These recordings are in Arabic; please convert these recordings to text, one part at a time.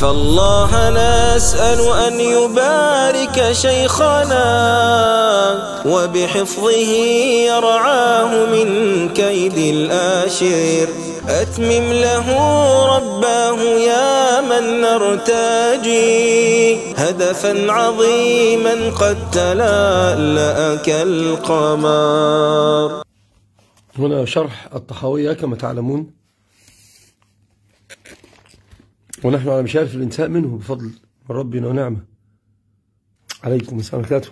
فالله نسأل أن يبارك شيخنا وبحفظه يرعاه من كيد الآشر أتمم له رباه يا من نرتجي هدفا عظيما قد تلألأ كالقمر هنا شرح الطحاوية كما تعلمون ونحن على مشارف الانتهاء منه بفضل من ربنا ونعمة عليكم السلام وبركاته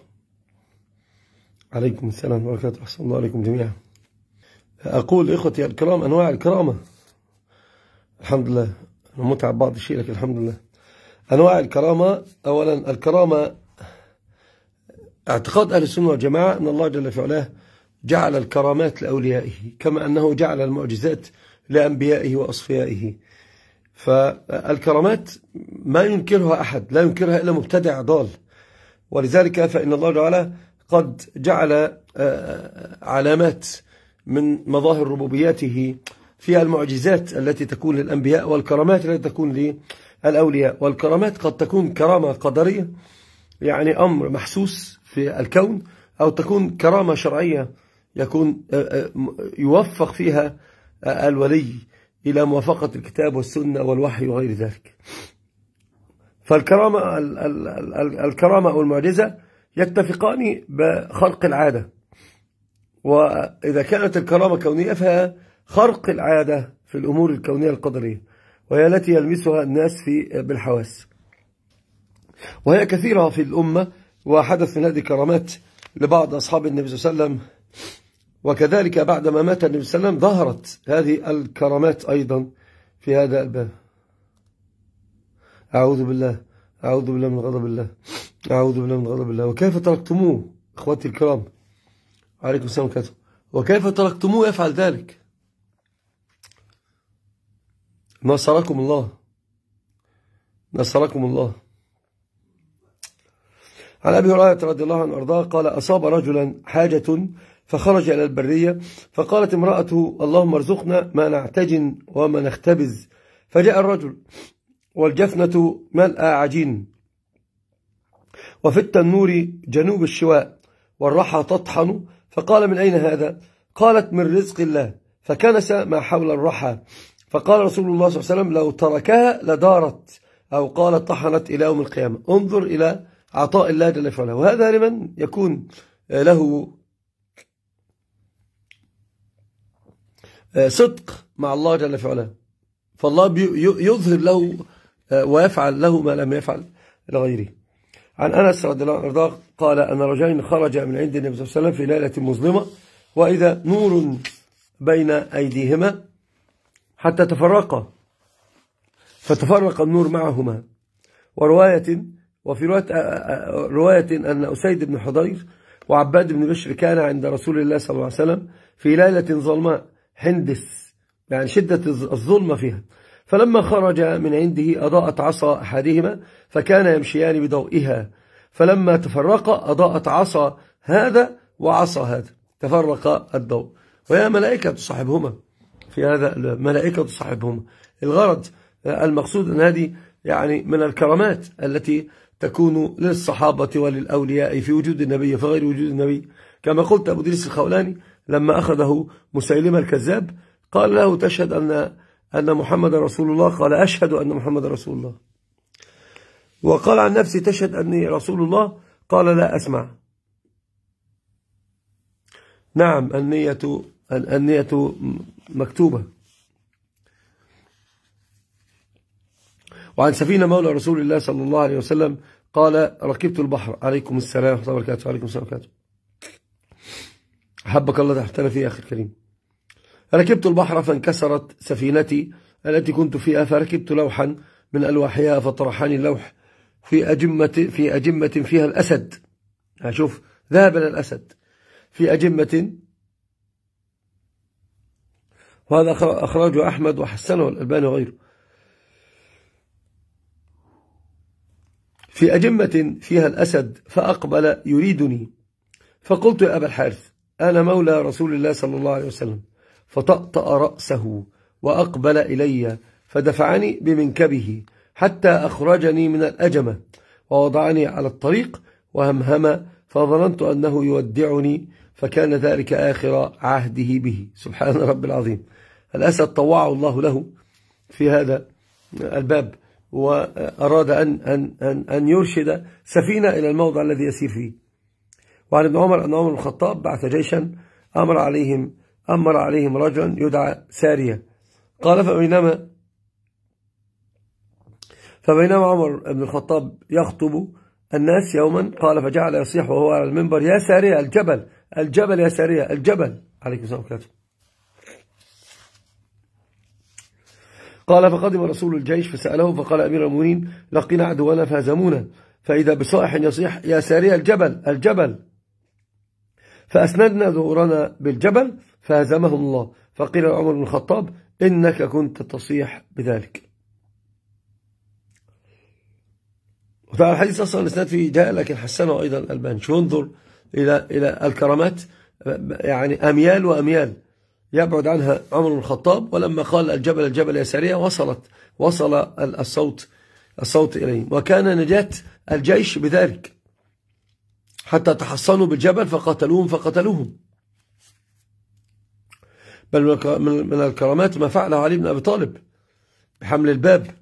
عليكم السلام وبركاته أحسن الله عليكم جميعا أقول إخوتي الكرام أنواع الكرامة الحمد لله أنا متعب بعض الشيء لكن الحمد لله أنواع الكرامة أولا الكرامة اعتقاد أهل السنة والجماعة أن الله جل في علاه جعل الكرامات لأوليائه كما أنه جعل المعجزات لأنبيائه وأصفيائه فالكرامات ما ينكرها أحد لا ينكرها إلا مبتدع ضال ولذلك فإن الله تعالى قد جعل آه، آه، علامات من مظاهر ربوبياته في المعجزات التي تكون للأنبياء والكرامات التي تكون للأولياء والكرامات قد تكون كرامة قدرية يعني أمر محسوس في الكون أو تكون كرامة شرعية يكون آه، يوفق فيها الولي إلى موافقة الكتاب والسنة والوحي وغير ذلك فالكرامة الكرامة أو المعجزة يتفقان بخرق العادة وإذا كانت الكرامة كونية فهي خرق العادة في الأمور الكونية القدرية وهي التي يلمسها الناس في بالحواس وهي كثيرة في الأمة وحدث من هذه الكرامات لبعض أصحاب النبي صلى الله عليه وسلم وكذلك بعدما مات النبي صلى الله عليه وسلم ظهرت هذه الكرامات أيضا في هذا الباب أعوذ بالله أعوذ بالله من غضب الله أعوذ بالله من غضب الله وكيف تركتموه إخواتي الكرام عليكم السلام ورحمة وكيف تركتموه يفعل ذلك نصركم الله نصركم الله عن أبي هريرة رضي الله عنه أرضاه قال أصاب رجلا حاجة فخرج إلى البرية فقالت امرأته اللهم ارزقنا ما نعتجن وما نختبز فجاء الرجل والجفنة ملأ عجين وفي التنور جنوب الشواء والرحى تطحن فقال من أين هذا قالت من رزق الله فكنس ما حول الرحى فقال رسول الله صلى الله عليه وسلم لو تركها لدارت أو قال طحنت إلى يوم القيامة انظر إلى عطاء الله جل وعلا وهذا لمن يكون له صدق مع الله جل في علاه فالله يظهر له آه، ويفعل له ما لم يفعل لغيره عن أنس رضي الله عنه قال أن رجلين خرج من عند النبي صلى الله عليه وسلم في ليلة مظلمة وإذا نور بين أيديهما حتى تفرقا فتفرق النور معهما ورواية وفي رواية, آه، آه، رواية أن أسيد بن حضير وعباد بن بشر كان عند رسول الله صلى الله عليه وسلم في ليلة ظلماء هندس يعني شدة الظلمة فيها فلما خرج من عنده أضاءت عصا أحدهما فكان يمشيان بضوئها فلما تفرقا أضاءت عصا هذا وعصا هذا تفرق الضوء ويا ملائكة تصاحبهما في هذا ملائكة تصاحبهما الغرض المقصود أن هذه يعني من الكرامات التي تكون للصحابة وللأولياء في وجود النبي في غير وجود النبي كما قلت أبو دريس الخولاني لما أخذه مسيلمة الكذاب قال له تشهد أن أن محمد رسول الله قال أشهد أن محمد رسول الله وقال عن نفسي تشهد أني رسول الله قال لا أسمع نعم النية النية مكتوبة وعن سفينة مولى رسول الله صلى الله عليه وسلم قال ركبت البحر عليكم السلام ورحمة الله وبركاته عليكم السلام ورحمة الله وبركاته أحبك الله تحتنا فيه يا أخي الكريم ركبت البحر فانكسرت سفينتي التي كنت فيها فركبت لوحا من ألواحها فطرحني اللوح في أجمة, في أجمة فيها الأسد شوف ذهب إلى الأسد في أجمة وهذا أخرجه أحمد وحسنه الألباني وغيره في أجمة فيها الأسد فأقبل يريدني فقلت يا أبا الحارث أنا مولى رسول الله صلى الله عليه وسلم فطأطأ رأسه وأقبل إلي فدفعني بمنكبه حتى أخرجني من الأجمة ووضعني على الطريق وهمهم فظننت أنه يودعني فكان ذلك آخر عهده به سبحان رب العظيم الأسد طوعه الله له في هذا الباب وأراد أن, أن, أن, أن يرشد سفينة إلى الموضع الذي يسير فيه وعن ابن عمر أن عمر بن الخطاب بعث جيشا أمر عليهم أمر عليهم رجلا يدعى سارية قال فبينما فبينما عمر بن الخطاب يخطب الناس يوما قال فجعل يصيح وهو على المنبر يا سارية الجبل الجبل يا سارية الجبل عليك السلام وبركاته قال فقدم رسول الجيش فسأله فقال أمير المؤمنين لقينا عدوانا فهزمونا فإذا بصائح يصيح يا سارية الجبل الجبل فأسندنا ظهورنا بالجبل فهزمهم الله فقيل عمر بن الخطاب إنك كنت تصيح بذلك الحديث أصلا الإسناد فيه جاء لكن حسنه أيضا الألبان شو انظر إلى إلى الكرامات يعني أميال وأميال يبعد عنها عمر بن الخطاب ولما قال الجبل الجبل يا سريع وصلت وصل الصوت الصوت إليهم وكان نجاة الجيش بذلك حتى تحصنوا بالجبل فقتلوهم فقتلوهم بل من الكرامات ما فعل علي بن أبي طالب بحمل الباب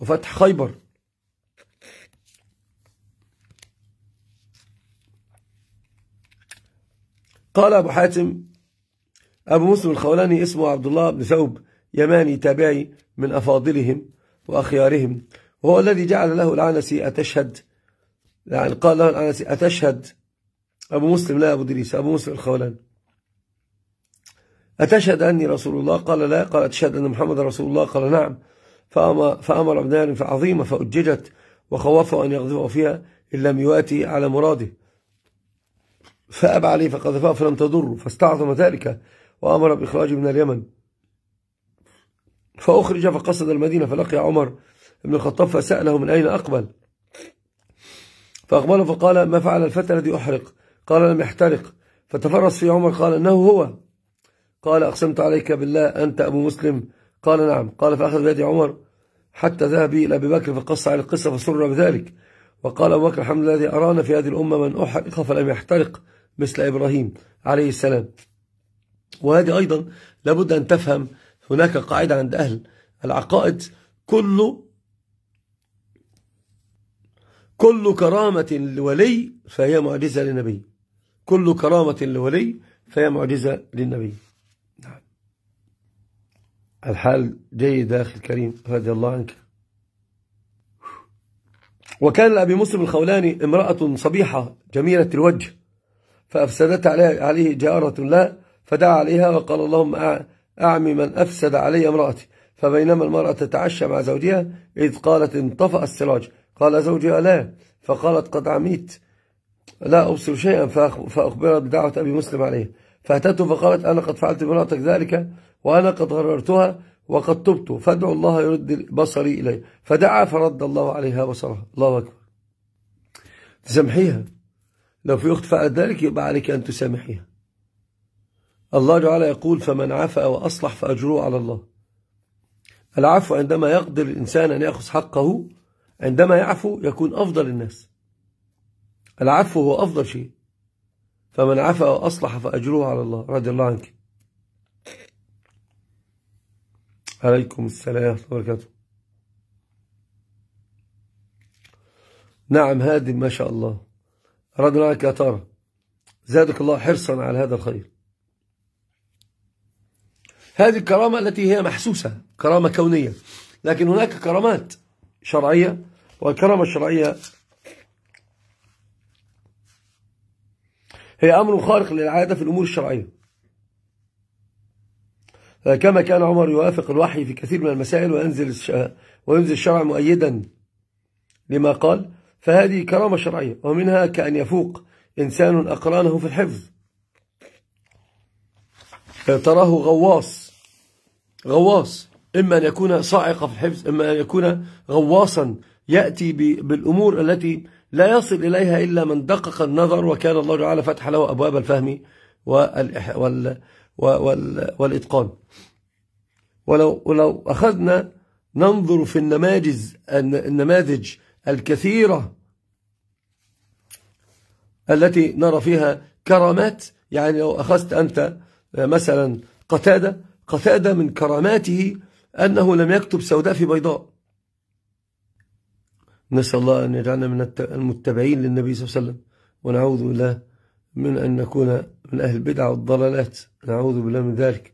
وفتح خيبر قال أبو حاتم أبو مسلم الخولاني اسمه عبد الله بن ثوب يماني تابعي من أفاضلهم وأخيارهم وهو الذي جعل له العنسي أتشهد يعني قال له الأنسي أتشهد أبو مسلم لا أبو دريس أبو مسلم الخولان أتشهد أني رسول الله قال لا قال أتشهد أن محمد رسول الله قال نعم فأمر بنار عظيمة فأججت وخوفه أن يقذفه فيها إن لم يؤتي على مراده فأبى عليه فقذفه فلم تضره فاستعظم ذلك وأمر بإخراجه من اليمن فأخرج فقصد المدينة فلقي عمر بن الخطاب فسأله من أين أقبل فأخبره فقال ما فعل الفتى الذي أحرق قال لم يحترق فتفرس في عمر قال إنه هو قال أقسمت عليك بالله أنت أبو مسلم قال نعم قال فأخذ بيدي عمر حتى ذهب إلى أبي بكر فقص على القصة فسر بذلك وقال أبو بكر الحمد لله الذي أرانا في هذه الأمة من أحرق فلم يحترق مثل إبراهيم عليه السلام وهذه أيضا لابد أن تفهم هناك قاعدة عند أهل العقائد كله كل كرامة لولي فهي معجزة للنبي كل كرامة لولي فهي معجزة للنبي نعم. الحال جيد يا أخي الكريم رضي الله عنك وكان لأبي مسلم الخولاني امرأة صبيحة جميلة الوجه فأفسدت عليه, عليه جارة لا فدعا عليها وقال اللهم أعمي من أفسد علي امرأتي فبينما المرأة تتعشى مع زوجها إذ قالت انطفأ السراج قال زوجي ألا فقالت قد عميت لا أبصر شيئا فأخبرت بدعوة أبي مسلم عليه فأتته فقالت أنا قد فعلت بامرأتك ذلك وأنا قد غررتها وقد تبت فادعو الله يرد بصري إليه فدعا فرد الله عليها بصرها الله أكبر تسامحيها لو في أخت فعلت ذلك يبقى عليك أن تسامحيها الله تعالى يقول فمن عفا وأصلح فأجره على الله العفو عندما يقدر الإنسان أن يأخذ حقه عندما يعفو يكون أفضل الناس العفو هو أفضل شيء فمن عفى وأصلح فأجره على الله رضي الله عنك عليكم السلام ورحمة الله وبركاته نعم هادي ما شاء الله رضي الله عنك يا ترى زادك الله حرصا على هذا الخير هذه الكرامة التي هي محسوسة كرامة كونية لكن هناك كرامات شرعية والكرامة الشرعية هي أمر خارق للعادة في الأمور الشرعية كما كان عمر يوافق الوحي في كثير من المسائل وينزل وينزل الشرع مؤيدا لما قال فهذه كرامة شرعية ومنها كأن يفوق إنسان أقرانه في الحفظ تراه غواص غواص إما أن يكون صاعقة في الحفظ إما أن يكون غواصا يأتي بالأمور التي لا يصل إليها إلا من دقق النظر وكان الله تعالى فتح له أبواب الفهم والإتقان ولو, ولو أخذنا ننظر في النماذج النماذج الكثيرة التي نرى فيها كرامات يعني لو أخذت أنت مثلا قتادة قتادة من كراماته أنه لم يكتب سوداء في بيضاء نسأل الله أن يجعلنا من المتبعين للنبي صلى الله عليه وسلم ونعوذ بالله من أن نكون من أهل البدع والضلالات نعوذ بالله من ذلك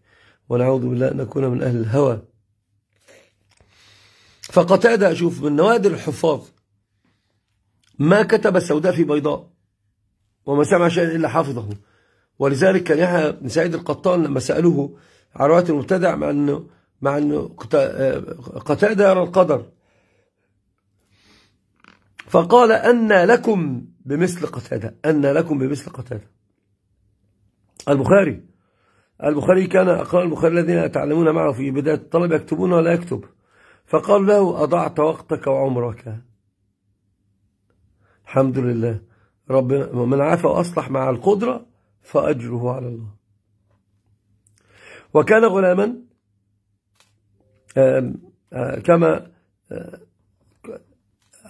ونعوذ بالله أن نكون من أهل الهوى فقتادة أشوف من نوادر الحفاظ ما كتب السوداء في بيضاء وما سمع شيئا إلا حافظه ولذلك كان يحيى بن سعيد القطان لما سألوه عن رواية المبتدع مع أنه مع أنه آه، قتادة يرى القدر فقال أن لكم بمثل قتادة أن لكم بمثل قتادة البخاري البخاري كان أقرأ البخاري الذين يتعلمون معه في بداية الطلب يكتبون ولا يكتب فقال له أضعت وقتك وعمرك الحمد لله ربنا من عفى وأصلح مع القدرة فأجره على الله وكان غلاما كما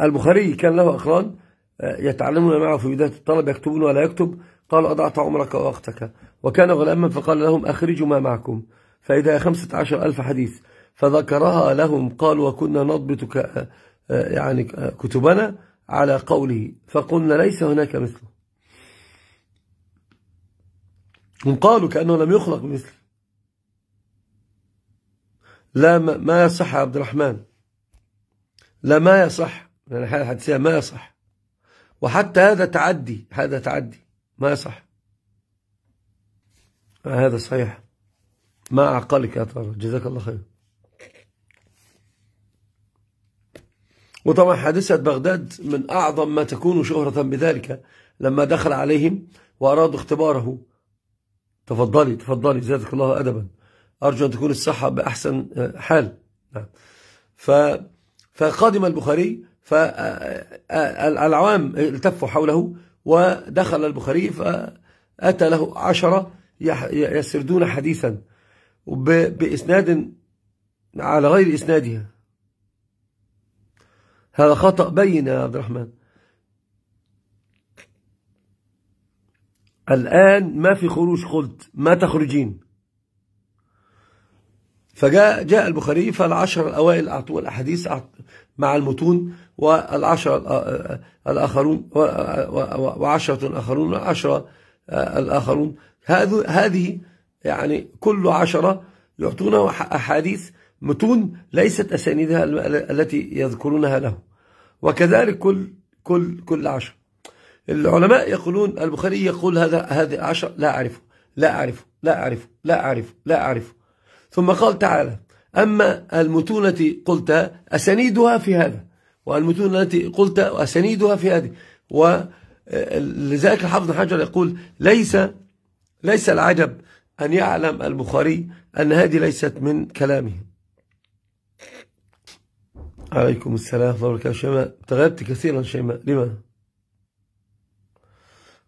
البخاري كان له أقران آه، يتعلمون معه في بداية الطلب يكتبون ولا يكتب قال أضعت عمرك ووقتك وكان غلاما فقال لهم أخرجوا ما معكم فإذا خمسة عشر ألف حديث فذكرها لهم قال وكنا نضبط آه، آه، يعني كتبنا على قوله فقلنا ليس هناك مثله هم قالوا كأنه لم يخلق مثل لا ما يصح يا عبد الرحمن لا ما يصح لأن الحالة الحادثية ما يصح وحتى هذا تعدي هذا تعدي ما يصح هذا صحيح ما عقلك يا ترى جزاك الله خير وطبعا حادثة بغداد من أعظم ما تكون شهرة بذلك لما دخل عليهم وأرادوا اختباره تفضلي تفضلي جزاك الله أدبا أرجو أن تكون الصحة بأحسن حال نعم فقادم البخاري فالعوام التفوا حوله ودخل البخاري فأتى له عشرة يسردون حديثا بإسناد على غير إسنادها هذا خطأ بين يا عبد الرحمن الآن ما في خروج قلت ما تخرجين فجاء جاء البخاري فالعشر الأوائل أعطوا الأحاديث مع المتون والعشرة آه، آه، آه، الآخرون وعشرة آخرون عشرة الآخرون هذه يعني كل عشرة يعطون أحاديث متون ليست أسانيدها التي يذكرونها له وكذلك كل كل كل عشر العلماء يقولون البخاري يقول هذا هذه عشر لا أعرفه لا أعرفه لا أعرفه لا أعرفه لا أعرفه ثم قال تعالى أما المتون التي قلتها أسانيدها في هذا والمتون التي قلت وأسانيدها في هذه ولذلك آه، الحافظ حجر يقول ليس ليس العجب أن يعلم البخاري أن هذه ليست من كلامه عليكم السلام ورحمة الله وبركاته شيماء تغيبت كثيرا شيماء لما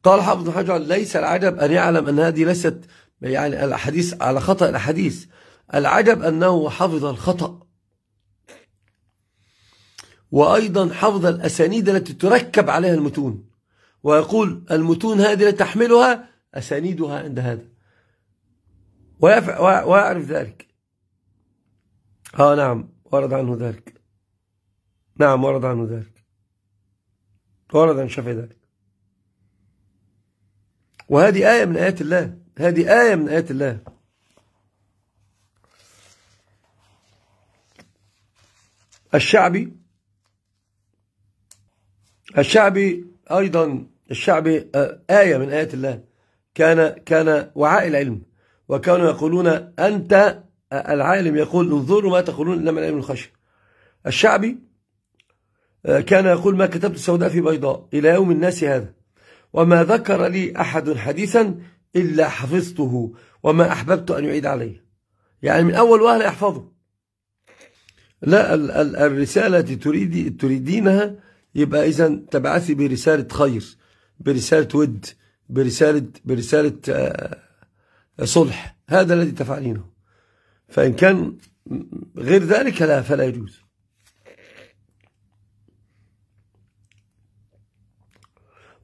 قال حافظ حجر ليس العجب أن يعلم أن هذه ليست يعني الأحاديث على خطأ الأحاديث العجب أنه حفظ الخطأ وأيضا حفظ الأسانيد التي تركب عليها المتون ويقول المتون هذه التي تحملها أسانيدها عند هذا ويعرف ذلك آه نعم ورد عنه ذلك نعم ورد عنه ذلك ورد عن شفع ذلك وهذه آية من آيات الله هذه آية من آيات الله الشعبي الشعبي أيضا الشعبي آه، آية من آيات الله كان كان وعاء العلم وكانوا يقولون أنت آه، العالم يقول انظروا ما تقولون إنما العلم الخشي الشعبي آه، كان يقول ما كتبت سوداء في بيضاء إلى يوم الناس هذا وما ذكر لي أحد حديثا إلا حفظته وما أحببت أن يعيد عليه يعني من أول وهلة يحفظه لا الرسالة التي تريد تريدينها يبقى إذا تبعثي برسالة خير برسالة ود برسالة, برسالة آه، صلح هذا الذي تفعلينه فإن كان غير ذلك لا فلا يجوز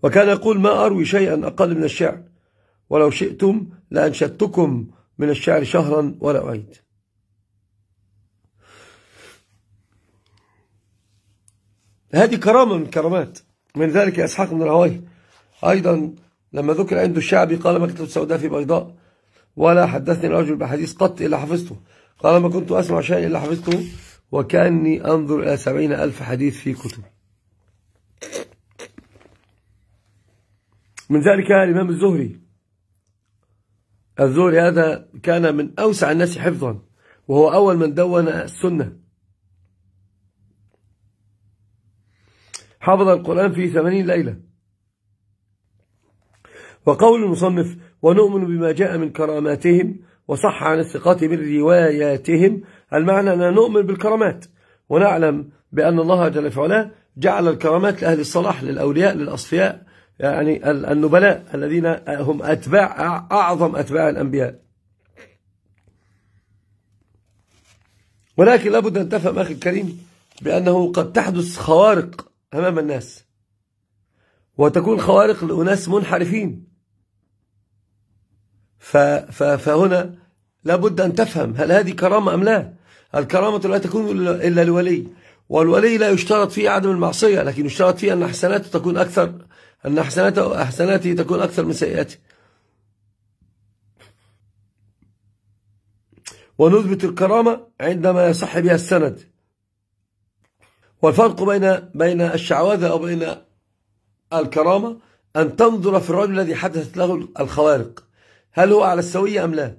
وكان يقول ما أروي شيئا أقل من الشعر ولو شئتم لأنشدتكم من الشعر شهرا ولا أعيد هذه كرامة من الكرامات من ذلك إسحاق بن راهويه أيضا لما ذكر عنده الشعبي قال ما كتبت سوداء في بيضاء ولا حدثني الرجل بحديث قط إلا حفظته قال ما كنت أسمع شيئا إلا حفظته وكأني أنظر إلى سبعين ألف حديث في كتب من ذلك الإمام الزهري الزهري هذا كان من أوسع الناس حفظا وهو أول من دون السنة حفظ القرآن في ثمانين ليلة وقول المصنف ونؤمن بما جاء من كراماتهم وصح عن الثقات من رواياتهم المعنى أننا نؤمن بالكرامات ونعلم بأن الله جل وعلا جعل الكرامات لأهل الصلاح للأولياء للأصفياء يعني النبلاء الذين هم أتباع أعظم أتباع الأنبياء ولكن لابد أن تفهم أخي الكريم بأنه قد تحدث خوارق أمام الناس وتكون خوارق لأناس منحرفين فهنا لابد أن تفهم هل هذه كرامة أم لا الكرامة لا تكون إلا لولي والولي لا يشترط فيه عدم المعصية لكن يشترط فيه أن حسناته تكون أكثر أن حسناته, أحسناته تكون أكثر من سيئاته ونثبت الكرامة عندما يصح بها السند والفرق بين بين الشعوذة أو بين الكرامة أن تنظر في الرجل الذي حدثت له الخوارق هل هو على السوية أم لا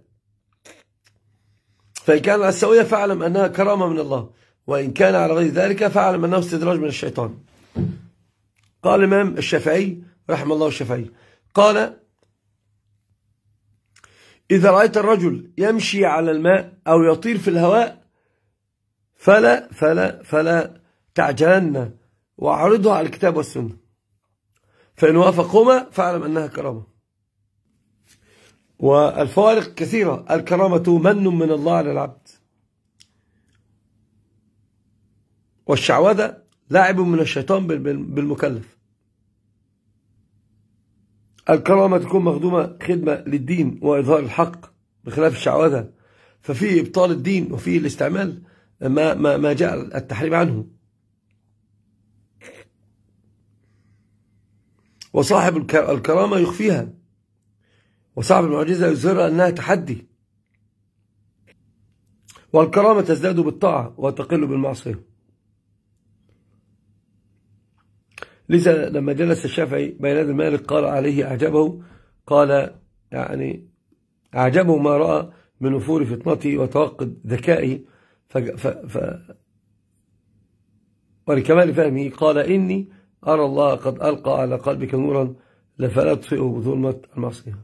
فإن كان على السوية فاعلم أنها كرامة من الله وإن كان على غير ذلك فاعلم أنه استدراج من الشيطان قال الإمام الشافعي رحم الله الشافعي قال إذا رأيت الرجل يمشي على الماء أو يطير في الهواء فلا فلا فلا تعجلن وأعرضها على الكتاب والسنة فإن وافقهما فاعلم أنها كرامة والفوارق كثيرة الكرامة من من الله على العبد والشعوذة لاعب من الشيطان بالمكلف الكرامة تكون مخدومة خدمة للدين وإظهار الحق بخلاف الشعوذة ففي إبطال الدين وفي الاستعمال ما, ما, ما جاء التحريم عنه وصاحب الكرامة يخفيها وصاحب المعجزة يظهرها أنها تحدي والكرامة تزداد بالطاعة وتقل بالمعصية لذا لما جلس الشافعي بين يدي المالك قال عليه أعجبه قال يعني أعجبه ما رأى من نفور فطنتي وتوقد ذكائي ف... ف... ف... ولكمال فهمه قال إني أرى الله قد ألقى على قلبك نورا لفلا تطفئه بظلمة المعصية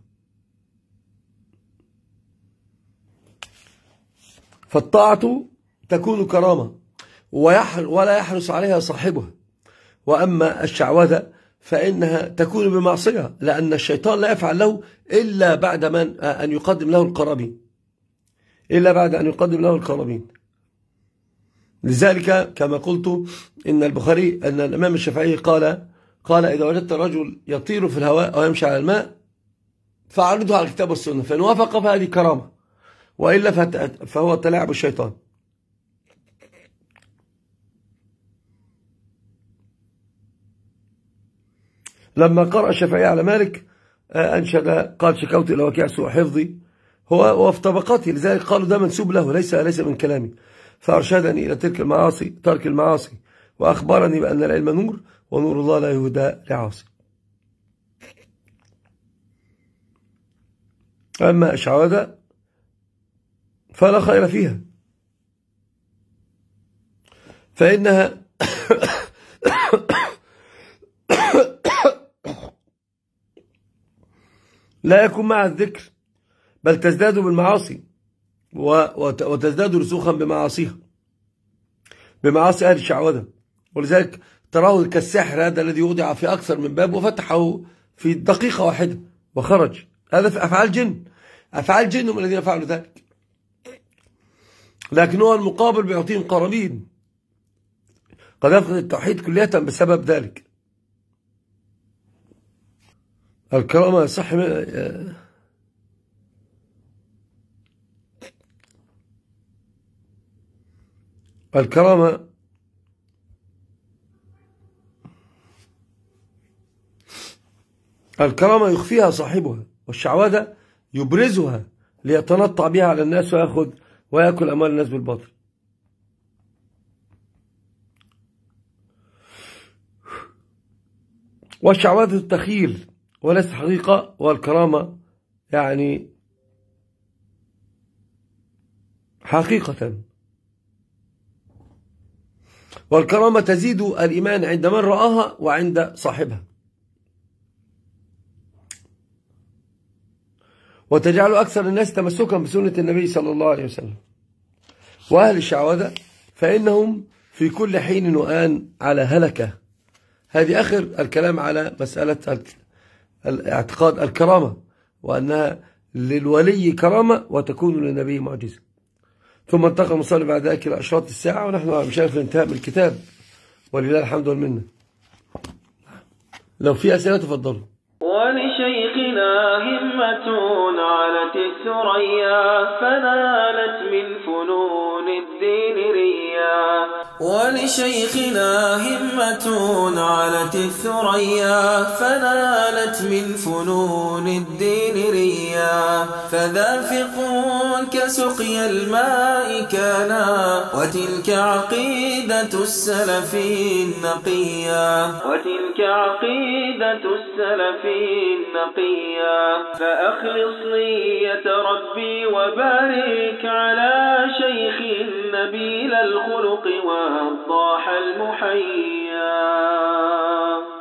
فالطاعة تكون كرامة ولا يحرص عليها صاحبها وأما الشعوذة فإنها تكون بمعصية لأن الشيطان لا يفعل له إلا بعد من أن يقدم له القرابين إلا بعد أن يقدم له القرابين لذلك كما قلت إن البخاري أن الإمام الشافعي قال قال إذا وجدت رجل يطير في الهواء أو يمشي على الماء فعرضه على الكتاب والسنة فإن وافق فهذه كرامة وإلا فهو تلاعب الشيطان لما قرأ الشافعي على مالك آه، أنشد قال شكوت إلى وكيع سوء حفظي هو وفي طبقاته لذلك قالوا ده منسوب له ليس ليس من كلامي فأرشدني إلى ترك المعاصي ترك المعاصي وأخبرني بأن العلم نور ونور الله لا يهدى لعاصي أما أشعوذة فلا خير فيها فإنها لا يكون مع الذكر بل تزداد بالمعاصي وتزداد رسوخا بمعاصيها بمعاصي أهل الشعوذة ولذلك تراه كالسحر هذا الذي وضع في أكثر من باب وفتحه في دقيقة واحدة وخرج هذا في أفعال جن أفعال جن هم الذين فعلوا ذلك لكن هو المقابل بيعطيهم قرابين قد يفقد التوحيد كلية بسبب ذلك الكرامة صح الكرامة الكرامة يخفيها صاحبها والشعوذة يبرزها ليتنطع بها على الناس ويأخذ ويأكل أموال الناس بالباطل والشعوذة التخيل وليست حقيقة والكرامة يعني حقيقة والكرامة تزيد الإيمان عند من رآها وعند صاحبها وتجعل أكثر الناس تمسكا بسنة النبي صلى الله عليه وسلم وأهل الشعوذة فإنهم في كل حين وآن على هلكة هذه آخر الكلام على مسألة الاعتقاد الكرامة وأنها للولي كرامة وتكون للنبي معجزة ثم انتقل المصلي بعد ذلك إلى أشراط الساعة ونحن مش في انتهاء من الكتاب ولله الحمد والمنة لو في أسئلة تفضلوا ولشيخنا همة علت الثريا فنالت من فنون الدين ولشيخنا همة علت الثريا فنالت من فنون الدين ريا فذا فقون كسقي الماء كانا وتلك عقيدة السلف النقيا وتلك عقيدة السلف النقيا فأخلص نية ربي وبارك على شيخ نبيل الخلق و طاح المحيا